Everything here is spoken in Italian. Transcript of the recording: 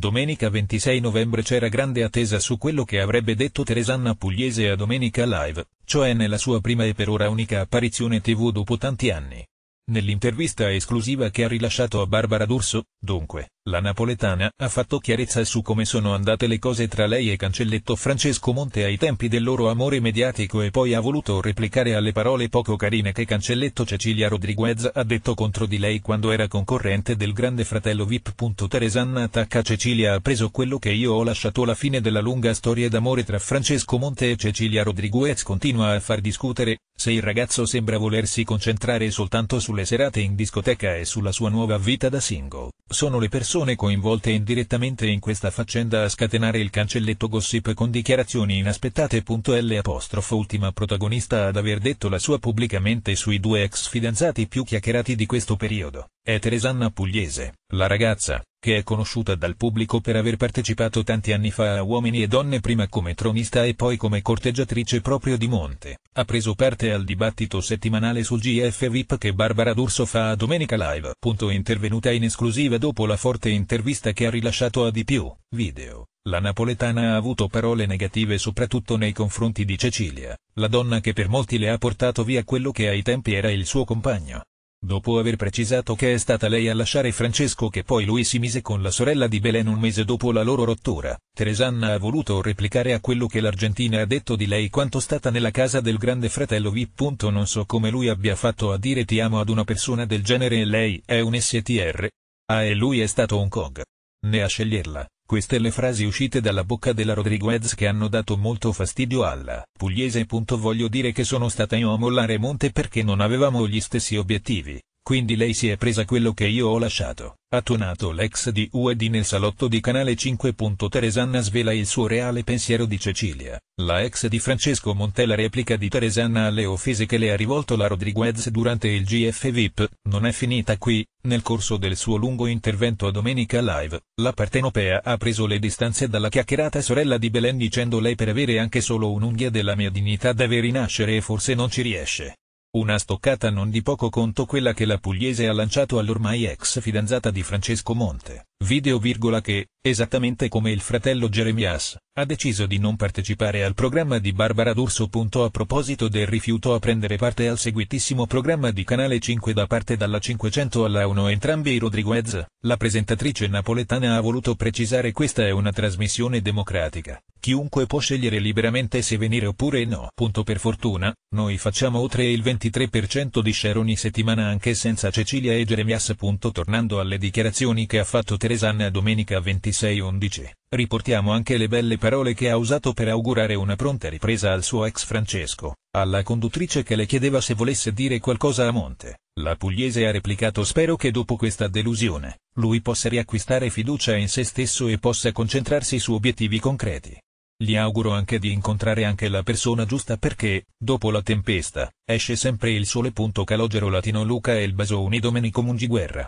Domenica 26 novembre c'era grande attesa su quello che avrebbe detto Teresanna Pugliese a Domenica Live, cioè nella sua prima e per ora unica apparizione tv dopo tanti anni. Nell'intervista esclusiva che ha rilasciato a Barbara D'Urso, dunque, la napoletana ha fatto chiarezza su come sono andate le cose tra lei e cancelletto Francesco Monte ai tempi del loro amore mediatico e poi ha voluto replicare alle parole poco carine che cancelletto Cecilia Rodriguez ha detto contro di lei quando era concorrente del grande fratello VIP. Teresanna attacca Cecilia ha preso quello che io ho lasciato la fine della lunga storia d'amore tra Francesco Monte e Cecilia Rodriguez continua a far discutere, se il ragazzo sembra volersi concentrare soltanto sulle serate in discoteca e sulla sua nuova vita da single, sono le persone persone coinvolte indirettamente in questa faccenda a scatenare il cancelletto gossip con dichiarazioni inaspettate. L ultima protagonista ad aver detto la sua pubblicamente sui due ex fidanzati più chiacchierati di questo periodo è Teresanna Pugliese, la ragazza, che è conosciuta dal pubblico per aver partecipato tanti anni fa a Uomini e Donne prima come tronista e poi come corteggiatrice proprio di Monte, ha preso parte al dibattito settimanale sul GF VIP che Barbara D'Urso fa a Domenica Live. Punto intervenuta in esclusiva dopo la forte intervista che ha rilasciato a Di Più, video. La napoletana ha avuto parole negative soprattutto nei confronti di Cecilia, la donna che per molti le ha portato via quello che ai tempi era il suo compagno. Dopo aver precisato che è stata lei a lasciare Francesco che poi lui si mise con la sorella di Belen un mese dopo la loro rottura, Teresanna ha voluto replicare a quello che l'Argentina ha detto di lei quanto stata nella casa del grande fratello V. Non so come lui abbia fatto a dire ti amo ad una persona del genere e lei è un STR. Ah e lui è stato un cog né a sceglierla. Queste le frasi uscite dalla bocca della Rodriguez che hanno dato molto fastidio alla pugliese. Voglio dire che sono stata io a mollare Monte perché non avevamo gli stessi obiettivi. Quindi lei si è presa quello che io ho lasciato, ha tuonato l'ex di UED nel salotto di Canale 5. Teresanna svela il suo reale pensiero di Cecilia, la ex di Francesco Montella replica di Teresanna alle offese che le ha rivolto la Rodriguez durante il GF VIP, non è finita qui, nel corso del suo lungo intervento a Domenica Live, la partenopea ha preso le distanze dalla chiacchierata sorella di Belen dicendo lei per avere anche solo un'unghia della mia dignità deve rinascere e forse non ci riesce. Una stoccata non di poco conto quella che la pugliese ha lanciato all'ormai ex fidanzata di Francesco Monte video virgola che, esattamente come il fratello Jeremias, ha deciso di non partecipare al programma di Barbara D'Urso. A proposito del rifiuto a prendere parte al seguitissimo programma di Canale 5 da parte dalla 500 alla 1 entrambi i Rodriguez, la presentatrice napoletana ha voluto precisare questa è una trasmissione democratica, chiunque può scegliere liberamente se venire oppure no. per fortuna, noi facciamo oltre il 23% di share ogni settimana anche senza Cecilia e Jeremias. Tornando alle dichiarazioni che ha fatto Teresa Teresana domenica 26-11, riportiamo anche le belle parole che ha usato per augurare una pronta ripresa al suo ex Francesco, alla conduttrice che le chiedeva se volesse dire qualcosa a Monte, la pugliese ha replicato spero che dopo questa delusione, lui possa riacquistare fiducia in se stesso e possa concentrarsi su obiettivi concreti. Gli auguro anche di incontrare anche la persona giusta perché, dopo la tempesta, esce sempre il sole. Calogero Latino Luca e il Elbasoni Domenico Mungiguerra.